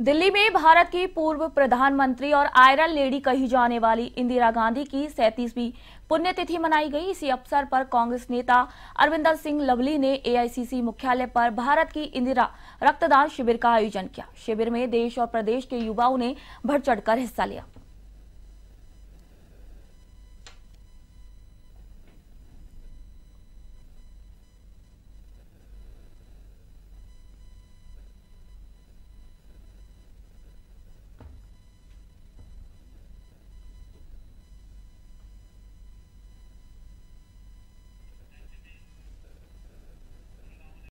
दिल्ली में भारत की पूर्व प्रधानमंत्री और आयरन लेडी कही जाने वाली इंदिरा गांधी की सैंतीसवीं पुण्यतिथि मनाई गई इसी अवसर पर कांग्रेस नेता अरविंदर सिंह लवली ने एआईसीसी मुख्यालय पर भारत की इंदिरा रक्तदान शिविर का आयोजन किया शिविर में देश और प्रदेश के युवाओं ने बढ़ चढ़कर हिस्सा लिया